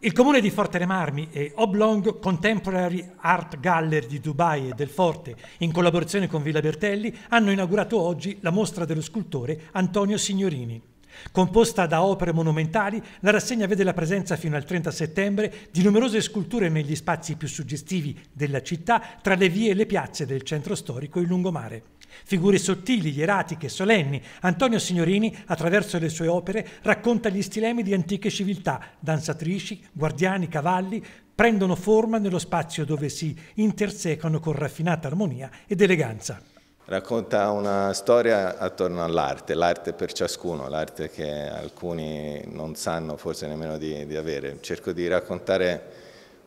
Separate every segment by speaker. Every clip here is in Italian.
Speaker 1: Il comune di Forte Remarmi e Oblong Contemporary Art Gallery di Dubai e del Forte, in collaborazione con Villa Bertelli, hanno inaugurato oggi la mostra dello scultore Antonio Signorini. Composta da opere monumentali, la rassegna vede la presenza fino al 30 settembre di numerose sculture negli spazi più suggestivi della città, tra le vie e le piazze del centro storico in lungomare. Figure sottili, ieratiche, solenni, Antonio Signorini, attraverso le sue opere, racconta gli stilemi di antiche civiltà, danzatrici, guardiani, cavalli, prendono forma nello spazio dove si intersecano con raffinata armonia ed eleganza
Speaker 2: racconta una storia attorno all'arte, l'arte per ciascuno, l'arte che alcuni non sanno forse nemmeno di, di, avere. Cerco di raccontare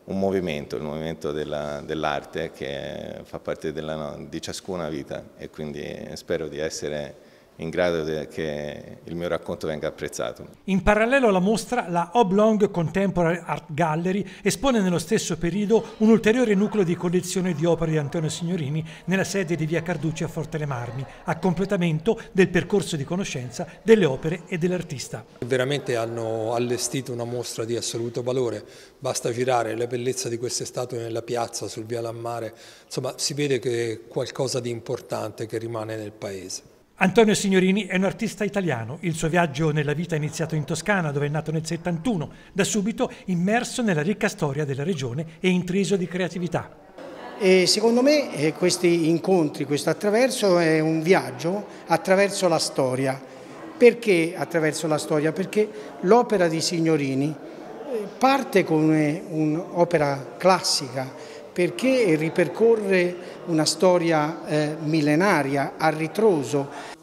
Speaker 2: un movimento, il movimento dell'arte che fa parte della, di ciascuna vita e quindi spero di essere in grado che il mio racconto venga apprezzato.
Speaker 1: In parallelo alla mostra, la Oblong Contemporary Art Gallery espone nello stesso periodo un ulteriore nucleo di collezione di opere di Antonio Signorini nella sede di Via Carducci a Forte le Marmi, a completamento del percorso di conoscenza delle opere e dell'artista.
Speaker 3: Veramente hanno allestito una mostra di assoluto valore, basta girare la bellezza di queste statue nella piazza, sul Via Lammare, insomma si vede che è qualcosa di importante che rimane nel paese.
Speaker 1: Antonio Signorini è un artista italiano. Il suo viaggio nella vita è iniziato in Toscana, dove è nato nel 71, da subito immerso nella ricca storia della regione e intriso di creatività.
Speaker 4: E secondo me eh, questi incontri, questo attraverso è un viaggio attraverso la storia. Perché attraverso la storia? Perché l'opera di Signorini eh, parte come un'opera classica, perché ripercorre una storia eh, millenaria a ritroso.